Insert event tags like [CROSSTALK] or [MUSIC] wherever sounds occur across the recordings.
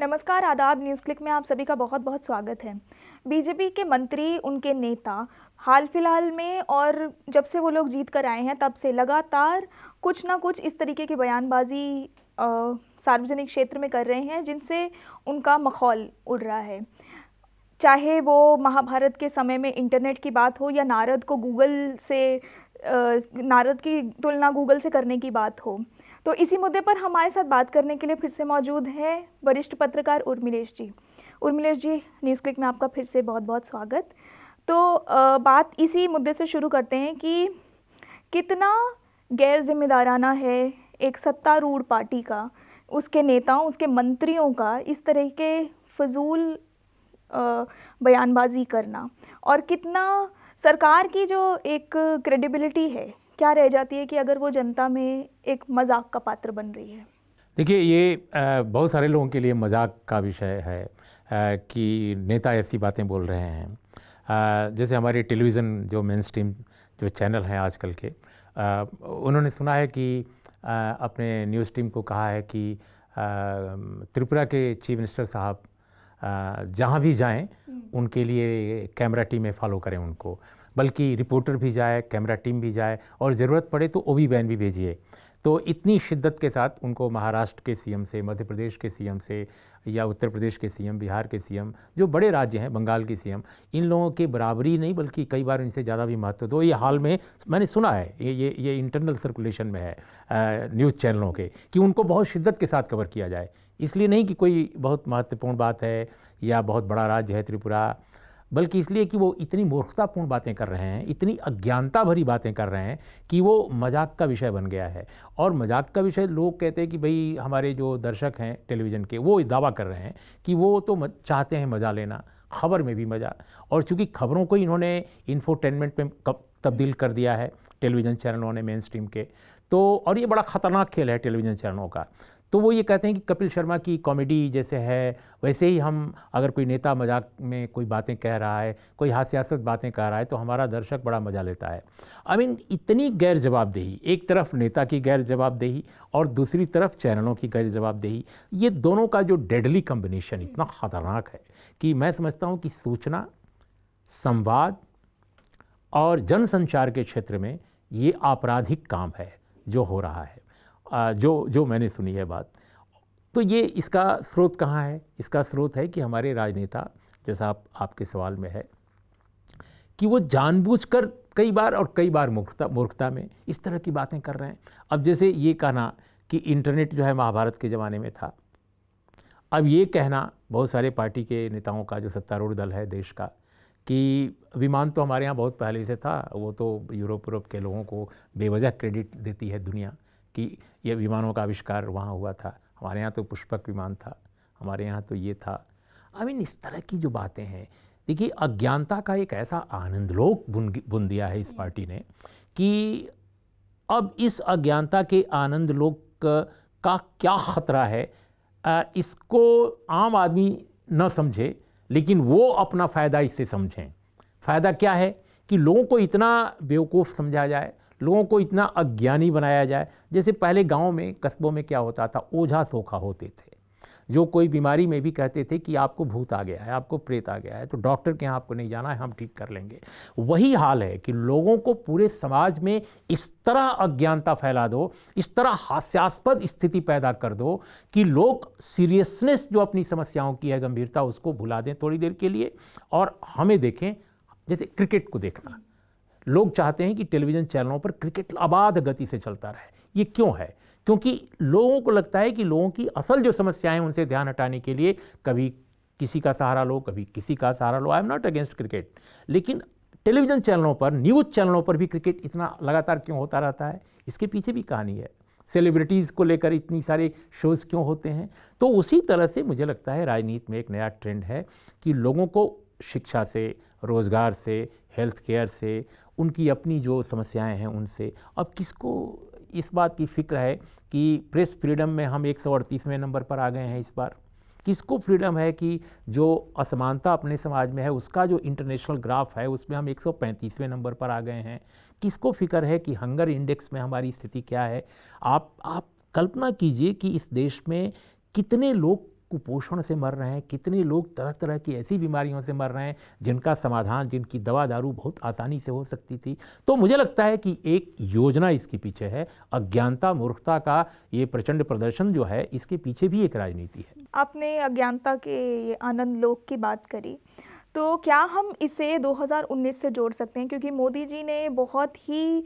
नमस्कार आदाब news click में आप सभी का बहुत बहुत स्वागत है बीजेपी के मंत्री उनके नेता हाल फिलहाल में और जब से वो लोग जीत कर आए हैं तब से लगातार कुछ ना कुछ इस तरीके की बयानबाजी सार्वजनिक क्षेत्र में कर रहे हैं जिनसे उनका मखौल उड़ रहा है चाहे वो महाभारत के समय में इंटरनेट की बात हो या नारद को गूगल से नारद की तुलना गूगल से करने की बात हो तो इसी मुद्दे पर हमारे साथ बात करने के लिए फिर से मौजूद है वरिष्ठ पत्रकार उर्मिलेश जी उर्मिलेश जी न्यूज़ क्लिक में आपका फिर से बहुत बहुत स्वागत तो बात इसी मुद्दे से शुरू करते हैं कि कितना गैर जिम्मेदाराना है एक सत्तारूढ़ पार्टी का उसके नेताओं उसके मंत्रियों का इस तरह के फजूल बयानबाजी करना और कितना सरकार की जो एक क्रेडिबिलिटी है क्या रह जाती है कि अगर वो जनता में एक मजाक का पात्र बन रही है देखिए ये बहुत सारे लोगों के लिए मजाक का विषय है कि नेता ऐसी बातें बोल रहे हैं जैसे हमारे टेलीविज़न जो मेन स्ट्रीम जो चैनल हैं आजकल के उन्होंने सुना है कि अपने न्यूज़ टीम को कहा है कि त्रिपुरा के चीफ मिनिस्टर साहब जहाँ भी जाएं हम्म। उनके लिए कैमरा टीमें फॉलो करें उनको बल्कि रिपोर्टर भी जाए कैमरा टीम भी जाए और ज़रूरत पड़े तो ओ वी वैन भी भेजिए तो इतनी शिद्दत के साथ उनको महाराष्ट्र के सीएम से मध्य प्रदेश के सीएम से या उत्तर प्रदेश के सीएम बिहार के सीएम जो बड़े राज्य हैं बंगाल के सीएम इन लोगों के बराबरी नहीं बल्कि कई बार इनसे ज़्यादा भी महत्व दो तो ये हाल में मैंने सुना है ये ये ये इंटरनल सर्कुलेशन में है न्यूज़ चैनलों के कि उनको बहुत शिद्दत के साथ कवर किया जाए इसलिए नहीं कि कोई बहुत महत्वपूर्ण बात है या बहुत बड़ा राज्य है त्रिपुरा बल्कि इसलिए कि वो इतनी मूर्खतापूर्ण बातें कर रहे हैं इतनी अज्ञानता भरी बातें कर रहे हैं कि वो मजाक का विषय बन गया है और मजाक का विषय लोग कहते हैं कि भाई हमारे जो दर्शक हैं टेलीविज़न के वो दावा कर रहे हैं कि वो तो चाहते हैं मज़ा लेना खबर में भी मज़ा और चूँकि खबरों को इन्होंने इन्फोटेनमेंट में तब्दील कर दिया है टेलीविज़न चैनलों ने मेन स्ट्रीम के तो और ये बड़ा ख़तरनाक खेल है टेलीविज़न चैनलों का तो वो ये कहते हैं कि कपिल शर्मा की कॉमेडी जैसे है वैसे ही हम अगर कोई नेता मजाक में कोई बातें कह रहा है कोई हास्यास्पद बातें कह रहा है तो हमारा दर्शक बड़ा मज़ा लेता है आई मीन इतनी गैर जवाबदेही एक तरफ नेता की गैर जवाबदेही और दूसरी तरफ चैनलों की गैर जवाबदेही ये दोनों का जो डेडली कम्बिनेशन इतना ख़तरनाक है कि मैं समझता हूँ कि सूचना संवाद और जनसंचार के क्षेत्र में ये आपराधिक काम है जो हो रहा है जो जो मैंने सुनी है बात तो ये इसका स्रोत कहाँ है इसका स्रोत है कि हमारे राजनेता जैसा आप आपके सवाल में है कि वो जानबूझकर कई बार और कई बार मूर्खता मूर्खता में इस तरह की बातें कर रहे हैं अब जैसे ये कहना कि इंटरनेट जो है महाभारत के ज़माने में था अब ये कहना बहुत सारे पार्टी के नेताओं का जो सत्तारूढ़ दल है देश का कि विमान तो हमारे यहाँ बहुत पहले से था वो तो यूरोप यूरोप के लोगों को बेवजह क्रेडिट देती है दुनिया कि ये विमानों का आविष्कार वहाँ हुआ था हमारे यहाँ तो पुष्पक विमान था हमारे यहाँ तो ये था आई मीन इस तरह की जो बातें हैं देखिए अज्ञानता का एक ऐसा आनंद लोक बुन बुन दिया है इस पार्टी ने कि अब इस अज्ञानता के आनंद लोक का क्या खतरा है इसको आम आदमी न समझे लेकिन वो अपना फ़ायदा इससे समझें फ़ायदा क्या है कि लोगों को इतना बेवकूफ़ समझा जाए लोगों को इतना अज्ञानी बनाया जाए जैसे पहले गाँव में कस्बों में क्या होता था ओझा सोखा होते थे जो कोई बीमारी में भी कहते थे कि आपको भूत आ गया है आपको प्रेत आ गया है तो डॉक्टर के यहाँ आपको नहीं जाना है हम ठीक कर लेंगे वही हाल है कि लोगों को पूरे समाज में इस तरह अज्ञानता फैला दो इस तरह हास्यास्पद स्थिति पैदा कर दो कि लोग सीरियसनेस जो अपनी समस्याओं की है गंभीरता उसको भुला दें थोड़ी देर के लिए और हमें देखें जैसे क्रिकेट को देखना लोग चाहते हैं कि टेलीविज़न चैनलों पर क्रिकेट आबाद गति से चलता रहे ये क्यों है क्योंकि लोगों को लगता है कि लोगों की असल जो समस्याएं उनसे ध्यान हटाने के लिए कभी किसी का सहारा लो कभी किसी का सहारा लो I am not against cricket लेकिन टेलीविज़न चैनलों पर न्यूज़ चैनलों पर भी क्रिकेट इतना लगातार क्यों होता रहता है इसके पीछे भी कहानी है सेलिब्रिटीज़ को लेकर इतनी सारे शोज़ क्यों होते हैं तो उसी तरह से मुझे लगता है राजनीति में एक नया ट्रेंड है कि लोगों को शिक्षा से रोज़गार से हेल्थ केयर से उनकी अपनी जो समस्याएं हैं उनसे अब किसको इस बात की फ़िक्र है कि प्रेस फ्रीडम में हम एक नंबर पर आ गए हैं इस बार किसको फ्रीडम है कि जो असमानता अपने समाज में है उसका जो इंटरनेशनल ग्राफ है उसमें हम 135वें नंबर पर आ गए हैं किसको फिक्र है कि हंगर इंडेक्स में हमारी स्थिति क्या है आप आप कल्पना कीजिए कि इस देश में कितने लोग कुपोषण से मर रहे हैं कितने लोग तरह तरह की ऐसी बीमारियों से मर रहे हैं जिनका समाधान जिनकी दवा दारू बहुत आसानी से हो सकती थी तो मुझे लगता है कि एक योजना इसके पीछे है अज्ञानता मूर्खता का ये प्रचंड प्रदर्शन जो है इसके पीछे भी एक राजनीति है आपने अज्ञानता के आनंद लोक की बात करी तो क्या हम इसे 2019 से जोड़ सकते हैं क्योंकि मोदी जी ने बहुत ही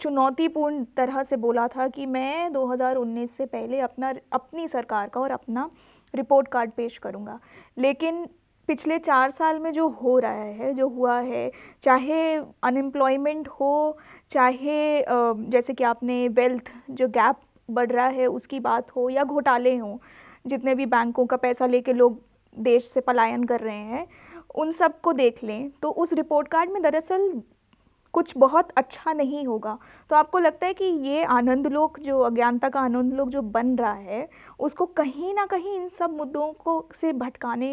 चुनौतीपूर्ण तरह से बोला था कि मैं 2019 से पहले अपना अपनी सरकार का और अपना रिपोर्ट कार्ड पेश करूँगा लेकिन पिछले चार साल में जो हो रहा है जो हुआ है चाहे अनएम्प्लॉयमेंट हो चाहे जैसे कि आपने वेल्थ जो गैप बढ़ रहा है उसकी बात हो या घोटाले हों जितने भी बैंकों का पैसा लेके लोग देश से पलायन कर रहे हैं उन सब को देख लें तो उस रिपोर्ट कार्ड में दरअसल कुछ बहुत अच्छा नहीं होगा तो आपको लगता है कि ये आनंद लोक जो अज्ञानता का आनंद लोक जो बन रहा है उसको कहीं ना कहीं इन सब मुद्दों को से भटकाने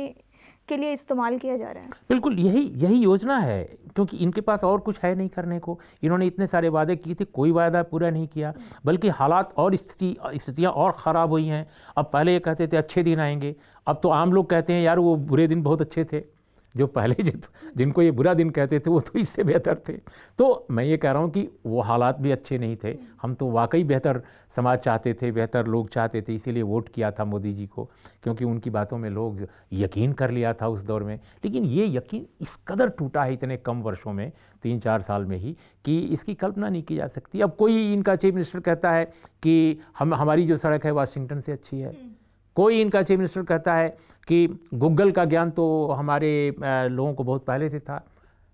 के लिए इस्तेमाल किया जा रहा है बिल्कुल यही यही योजना है क्योंकि इनके पास और कुछ है नहीं करने को इन्होंने इतने सारे वादे किए थे कोई वादा पूरा नहीं किया बल्कि हालात और स्थिति स्थितियाँ और ख़राब हुई हैं अब पहले ये कहते थे अच्छे दिन आएंगे अब तो आम लोग कहते हैं यार वो बुरे दिन बहुत अच्छे थे जो पहले जित जिनको ये बुरा दिन कहते थे वो तो इससे बेहतर थे तो मैं ये कह रहा हूँ कि वो हालात भी अच्छे नहीं थे हम तो वाकई बेहतर समाज चाहते थे बेहतर लोग चाहते थे इसीलिए वोट किया था मोदी जी को क्योंकि उनकी बातों में लोग यकीन कर लिया था उस दौर में लेकिन ये यकीन इस कदर टूटा है इतने कम वर्षों में तीन चार साल में ही कि इसकी कल्पना नहीं की जा सकती अब कोई इनका चीफ मिनिस्टर कहता है कि हम हमारी जो सड़क है वाशिंगटन से अच्छी है हम्म। कोई इनका चीफ मिनिस्टर कहता है कि गूगल का ज्ञान तो हमारे लोगों को बहुत पहले से था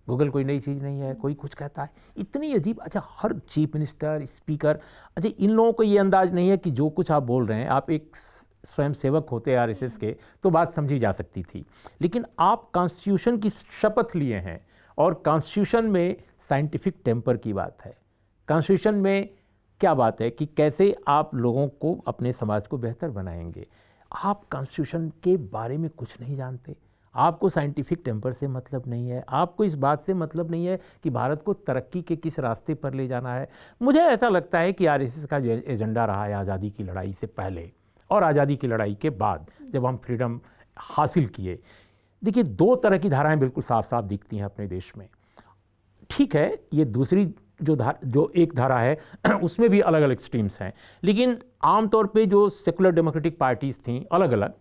गूगल कोई नई चीज़ नहीं है कोई कुछ कहता है इतनी अजीब अच्छा हर चीफ मिनिस्टर स्पीकर अच्छा इन लोगों को ये अंदाज नहीं है कि जो कुछ आप बोल रहे हैं आप एक स्वयं सेवक होते आर एस एस के तो बात समझी जा सकती थी लेकिन आप कॉन्स्टिट्यूशन की शपथ लिए हैं और कॉन्स्टिट्यूशन में साइंटिफिक टेम्पर की बात है कॉन्स्टिट्यूशन में क्या बात है कि कैसे आप लोगों को अपने समाज को बेहतर बनाएंगे आप कॉन्स्टिट्यूशन के बारे में कुछ नहीं जानते आपको साइंटिफिक टेम्पर से मतलब नहीं है आपको इस बात से मतलब नहीं है कि भारत को तरक्की के किस रास्ते पर ले जाना है मुझे ऐसा लगता है कि आरएसएस का जो एजेंडा रहा है आज़ादी की लड़ाई से पहले और आज़ादी की लड़ाई के बाद जब हम फ्रीडम हासिल किए देखिए दो तरह की धाराएं बिल्कुल साफ साफ दिखती हैं अपने देश में ठीक है ये दूसरी जो धार जो एक धारा है [CLEARS THROAT] उसमें भी अलग अलग स्ट्रीम्स हैं लेकिन आमतौर पे जो सेकुलर डेमोक्रेटिक पार्टीज़ थी अलग अलग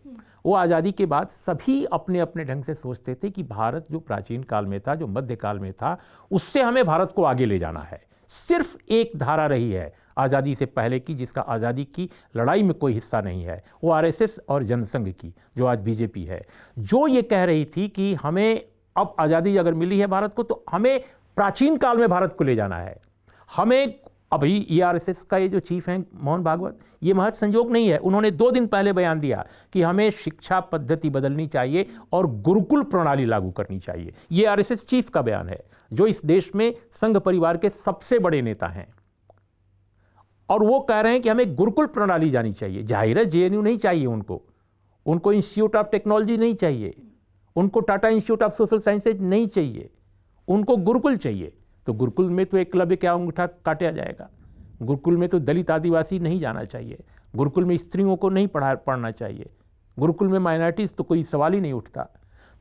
वो आज़ादी के बाद सभी अपने अपने ढंग से सोचते थे कि भारत जो प्राचीन काल में था जो मध्य काल में था उससे हमें भारत को आगे ले जाना है सिर्फ एक धारा रही है आज़ादी से पहले की जिसका आज़ादी की लड़ाई में कोई हिस्सा नहीं है वो आरएसएस और जनसंघ की जो आज बीजेपी है जो ये कह रही थी कि हमें अब आज़ादी अगर मिली है भारत को तो हमें प्राचीन काल में भारत को ले जाना है हमें अभी ईआरएसएस e का ये जो चीफ हैं मोहन भागवत ये महज संयोग नहीं है उन्होंने दो दिन पहले बयान दिया कि हमें शिक्षा पद्धति बदलनी चाहिए और गुरुकुल प्रणाली लागू करनी चाहिए ये e आर चीफ का बयान है जो इस देश में संघ परिवार के सबसे बड़े नेता हैं और वो कह रहे हैं कि हमें गुरुकुल प्रणाली जानी चाहिए जाहिर जे नहीं चाहिए उनको उनको इंस्टीट्यूट ऑफ टेक्नोलॉजी नहीं चाहिए उनको Tata institute of social sciences नहीं चाहिए उनको गुरुकुल चाहिए तो गुरुकुल में तो एक क्लब क्या अंगूठा काटा जाएगा गुरुकुल में तो दलित आदिवासी नहीं जाना चाहिए गुरुकुल में स्त्रियों को नहीं पढ़ा पढ़ना चाहिए गुरुकुल में माइनॉरिटीज़ तो कोई सवाल ही नहीं उठता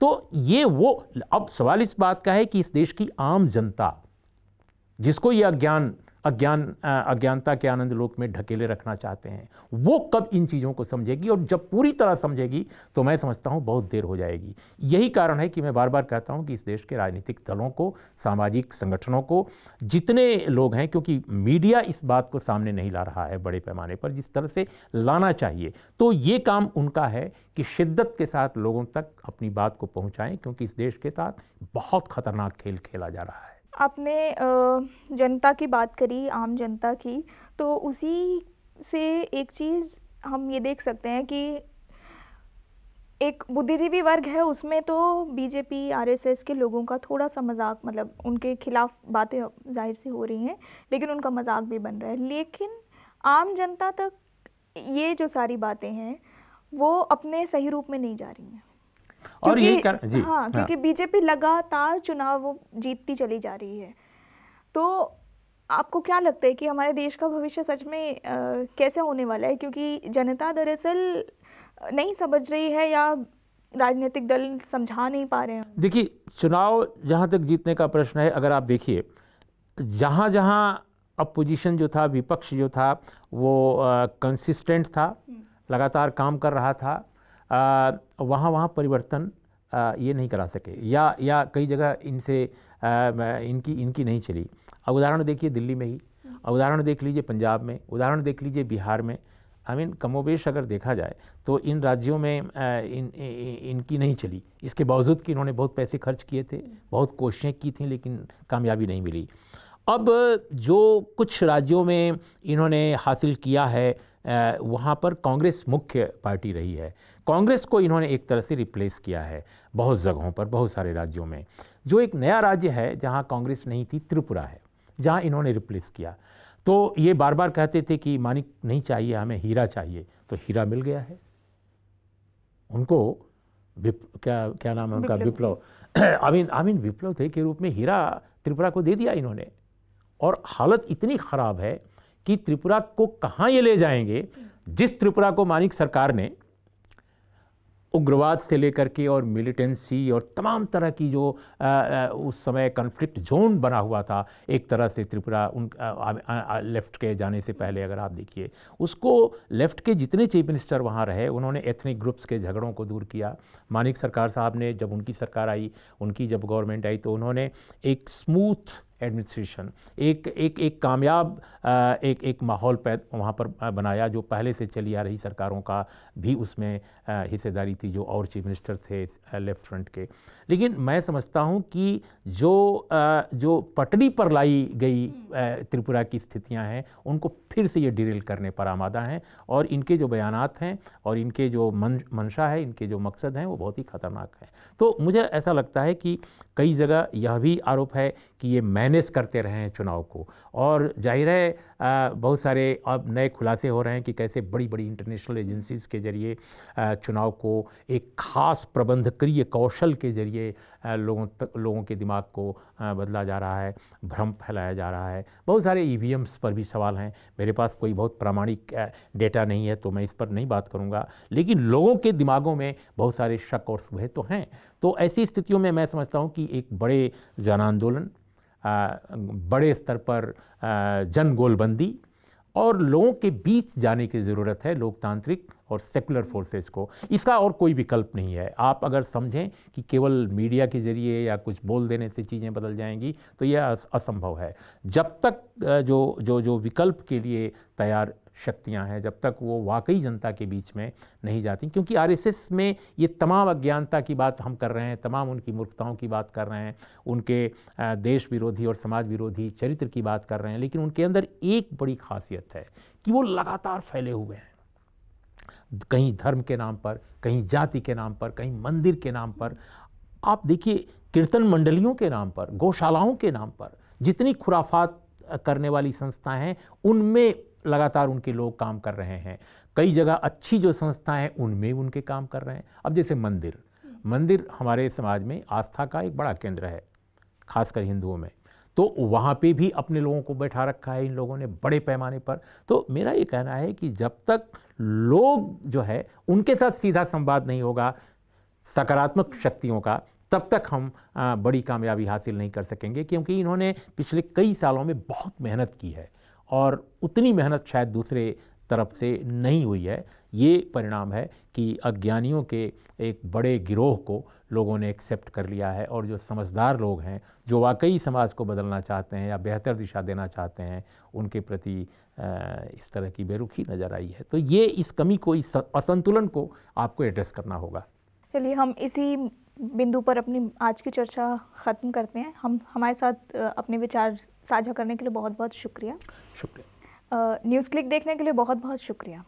तो ये वो अब सवाल इस बात का है कि इस देश की आम जनता जिसको यह अज्ञान अज्ञान अज्ञानता के आनंद लोक में ढकेले रखना चाहते हैं वो कब इन चीज़ों को समझेगी और जब पूरी तरह समझेगी तो मैं समझता हूँ बहुत देर हो जाएगी यही कारण है कि मैं बार बार कहता हूँ कि इस देश के राजनीतिक दलों को सामाजिक संगठनों को जितने लोग हैं क्योंकि मीडिया इस बात को सामने नहीं ला रहा है बड़े पैमाने पर जिस तरह से लाना चाहिए तो ये काम उनका है कि शिद्दत के साथ लोगों तक अपनी बात को पहुँचाएँ क्योंकि इस देश के साथ बहुत खतरनाक खेल खेला जा रहा है आपने जनता की बात करी आम जनता की तो उसी से एक चीज़ हम ये देख सकते हैं कि एक बुद्धिजीवी वर्ग है उसमें तो बीजेपी आरएसएस के लोगों का थोड़ा सा मजाक मतलब उनके खिलाफ बातें जाहिर सी हो रही हैं लेकिन उनका मजाक भी बन रहा है लेकिन आम जनता तक ये जो सारी बातें हैं वो अपने सही रूप में नहीं जा रही हैं और ये कर जी हाँ, हाँ क्योंकि बीजेपी लगातार चुनाव जीतती चली जा रही है तो आपको क्या लगता है कि हमारे देश का भविष्य सच में आ, कैसे होने वाला है क्योंकि जनता दरअसल नहीं समझ रही है या राजनीतिक दल समझा नहीं पा रहे हैं देखिए चुनाव जहाँ तक जीतने का प्रश्न है अगर आप देखिए जहाँ जहाँ अपोजिशन जो था विपक्ष जो था वो कंसिस्टेंट था हम्म। लगातार काम कर रहा था वहाँ वहाँ परिवर्तन ये नहीं करा सके या या कई जगह इनसे इनकी इनकी नहीं चली अब उदाहरण देखिए दिल्ली में ही उदाहरण देख लीजिए पंजाब में उदाहरण देख लीजिए बिहार में आई मीन कमोबेश अगर देखा जाए तो इन राज्यों में इन इनकी नहीं चली इसके बावजूद कि इन्होंने बहुत पैसे खर्च किए थे बहुत कोशिशें की थी लेकिन कामयाबी नहीं मिली अब जो कुछ राज्यों में इन्होंने हासिल किया है वहाँ पर कांग्रेस मुख्य पार्टी रही है कांग्रेस को इन्होंने एक तरह से रिप्लेस किया है बहुत जगहों पर बहुत सारे राज्यों में जो एक नया राज्य है जहाँ कांग्रेस नहीं थी त्रिपुरा है जहाँ इन्होंने रिप्लेस किया तो ये बार बार कहते थे कि मानिक नहीं चाहिए हमें हीरा चाहिए तो हीरा मिल गया है उनको क्या क्या नाम है उनका विप्लव आमीन [CLEARS THROAT] आमीन विप्लव थे के रूप में हीरा त्रिपुरा को दे दिया इन्होंने और हालत इतनी ख़राब है कि त्रिपुरा को कहाँ ये ले जाएंगे जिस त्रिपुरा को मानिक सरकार ने उग्रवाद से लेकर के और मिलिटेंसी और तमाम तरह की जो आ, आ, उस समय कन्फ्लिक्ट जोन बना हुआ था एक तरह से त्रिपुरा उन आ, आ, आ, लेफ्ट के जाने से पहले अगर आप देखिए उसको लेफ्ट के जितने चीफ मिनिस्टर वहाँ रहे उन्होंने एथनिक ग्रुप्स के झगड़ों को दूर किया मानिक सरकार साहब ने जब उनकी सरकार आई उनकी जब गवर्नमेंट आई तो उन्होंने एक स्मूथ एडमिनिस्ट्रेशन एक एक एक कामयाब एक एक माहौल पैद वहाँ पर बनाया जो पहले से चली आ रही सरकारों का भी उसमें हिस्सेदारी थी जो और चीफ मिनिस्टर थे लेफ्ट फ्रंट के लेकिन मैं समझता हूँ कि जो जो पटरी पर लाई गई हम्म। त्रिपुरा की स्थितियाँ हैं उनको फिर से ये डिरेल करने पर आमादा हैं और इनके जो बयान हैं और इनके जो मन मंशा है इनके जो मकसद हैं वो बहुत ही ख़तरनाक हैं तो मुझे ऐसा लगता है कि कई जगह यह भी आरोप है कि ये मैनेज करते रहे हैं चुनाव को और जाहिर है बहुत सारे अब नए खुलासे हो रहे हैं कि कैसे बड़ी बड़ी इंटरनेशनल एजेंसीज़ के ज़रिए चुनाव को एक ख़ास प्रबंधक्रिय कौशल के ज़रिए लोगों तक लोगों के दिमाग को बदला जा रहा है भ्रम फैलाया जा रहा है बहुत सारे ई e पर भी सवाल हैं मेरे पास कोई बहुत प्रामाणिक डेटा नहीं है तो मैं इस पर नहीं बात करूँगा लेकिन लोगों के दिमागों में बहुत सारे शक और सुबह तो हैं तो ऐसी स्थितियों में मैं समझता हूँ कि एक बड़े जन आंदोलन बड़े स्तर पर जन गोलबंदी और लोगों के बीच जाने की ज़रूरत है लोकतांत्रिक और सेकुलर फोर्सेस को इसका और कोई विकल्प नहीं है आप अगर समझें कि केवल मीडिया के ज़रिए या कुछ बोल देने से चीज़ें बदल जाएंगी तो यह असंभव है जब तक जो जो जो विकल्प के लिए तैयार शक्तियां हैं जब तक वो वाकई जनता के बीच में नहीं जाती क्योंकि आरएसएस में ये तमाम अज्ञानता की बात हम कर रहे हैं तमाम उनकी मूर्खताओं की बात कर रहे हैं उनके देश विरोधी और समाज विरोधी चरित्र की बात कर रहे हैं लेकिन उनके अंदर एक बड़ी खासियत है कि वो लगातार फैले हुए हैं कहीं धर्म के नाम पर कहीं जाति के नाम पर कहीं मंदिर के नाम पर आप देखिए कीर्तन मंडलियों के नाम पर गौशालाओं के नाम पर जितनी खुराफात करने वाली संस्थाएं हैं उनमें लगातार उनके लोग काम कर रहे हैं कई जगह अच्छी जो संस्थाएं हैं उनमें उनके काम कर रहे हैं अब जैसे मंदिर मंदिर हमारे समाज में आस्था का एक बड़ा केंद्र है खासकर हिंदुओं में तो वहाँ पे भी अपने लोगों को बैठा रखा है इन लोगों ने बड़े पैमाने पर तो मेरा ये कहना है कि जब तक लोग जो है उनके साथ सीधा संवाद नहीं होगा सकारात्मक शक्तियों का तब तक हम बड़ी कामयाबी हासिल नहीं कर सकेंगे क्योंकि इन्होंने पिछले कई सालों में बहुत मेहनत की है और उतनी मेहनत शायद दूसरे तरफ से नहीं हुई है ये परिणाम है कि अज्ञानियों के एक बड़े गिरोह को लोगों ने एक्सेप्ट कर लिया है और जो समझदार लोग हैं जो वाकई समाज को बदलना चाहते हैं या बेहतर दिशा देना चाहते हैं उनके प्रति इस तरह की बेरुखी नज़र आई है तो ये इस कमी को इस असंतुलन को आपको एड्रेस करना होगा चलिए हम इसी बिंदु पर अपनी आज की चर्चा ख़त्म करते हैं हम हमारे साथ अपने विचार साझा करने के लिए बहुत बहुत शुक्रिया शुक्रिया न्यूज़ क्लिक देखने के लिए बहुत बहुत शुक्रिया